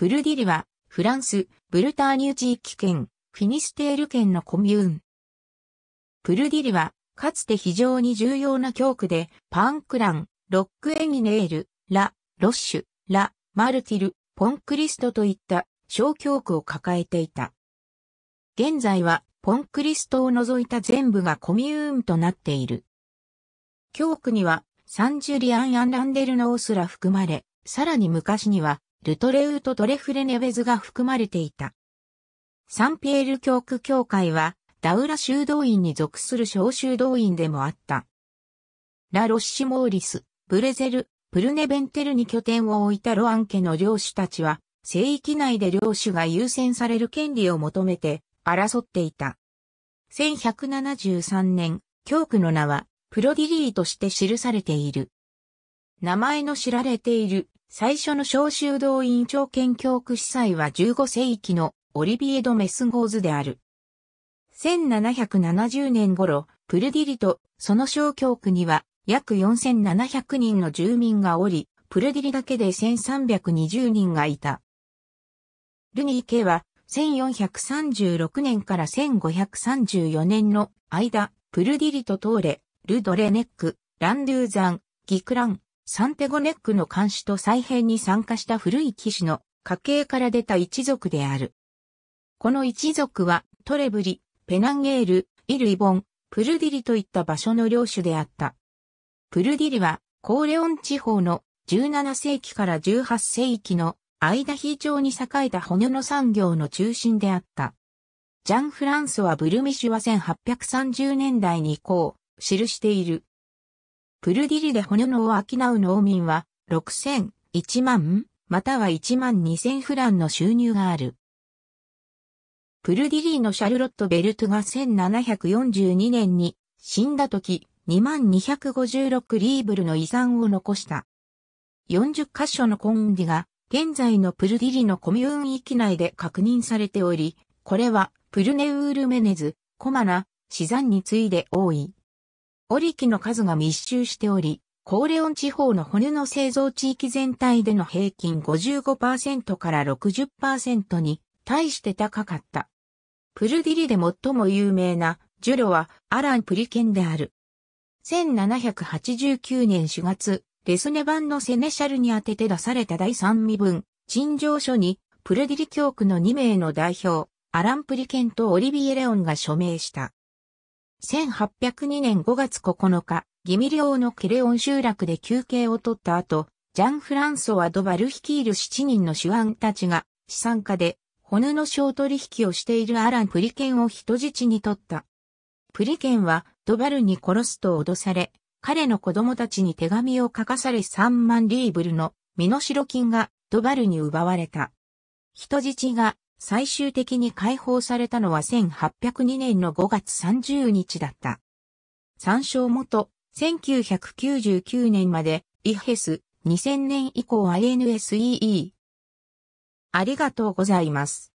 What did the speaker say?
プルディルは、フランス、ブルターニュ地域圏、フィニステール県のコミューン。プルディルは、かつて非常に重要な教区で、パンクラン、ロックエニネール、ラ、ロッシュ、ラ、マルティル、ポンクリストといった小教区を抱えていた。現在は、ポンクリストを除いた全部がコミューンとなっている。教区には、サンジュリアン・アン・ランデルノースら含まれ、さらに昔には、ルトレウとドレフレネベズが含まれていた。サンピエール教区教会は、ダウラ修道院に属する小修道院でもあった。ラ・ロッシモーリス、ブレゼル、プルネベンテルに拠点を置いたロアン家の領主たちは、聖域内で領主が優先される権利を求めて争っていた。1173年、教区の名は、プロディリーとして記されている。名前の知られている最初の召集動員長権教区司祭は15世紀のオリビエド・メスゴーズである。1770年頃、プルディリとその小教区には約4700人の住民がおり、プルディリだけで1320人がいた。ルニー家は1436年から1534年の間、プルディリとトーレ、ルドレネック、ランドゥーザン、ギクラン、サンテゴネックの監視と再編に参加した古い騎士の家系から出た一族である。この一族はトレブリ、ペナンゲール、イルイボン、プルディリといった場所の領主であった。プルディリはコーレオン地方の17世紀から18世紀の間非常に栄えた骨の産業の中心であった。ジャン・フランソはブルミシュは1830年代に以降、記しているプルディリで骨のを商う農民は、6000、1万、または1万2000フランの収入がある。プルディリーのシャルロット・ベルトが1742年に死んだ時、2256リーブルの遺産を残した。40カ所のコンディが現在のプルディリのコミューン域内で確認されており、これはプルネウールメネズ、コマナ、シザンに次いで多い。り機の数が密集しており、コーレオン地方の骨の製造地域全体での平均55%から60%に対して高かった。プルディリで最も有名なジュロはアラン・プリケンである。1789年4月、レスネ版のセネシャルに宛てて出された第三身分、陳情書に、プルディリ教区の2名の代表、アラン・プリケンとオリビエ・レオンが署名した。1802年5月9日、ギミリオのケレオン集落で休憩を取った後、ジャン・フランソワ・ドバル率いる7人の手腕たちが、資産家で、骨の小取引をしているアラン・プリケンを人質に取った。プリケンは、ドバルに殺すと脅され、彼の子供たちに手紙を書かされ3万リーブルの身代金がドバルに奪われた。人質が最終的に解放されたのは1802年の5月30日だった。参照元、1999年まで、イヘス、2000年以降 INSEE。ありがとうございます。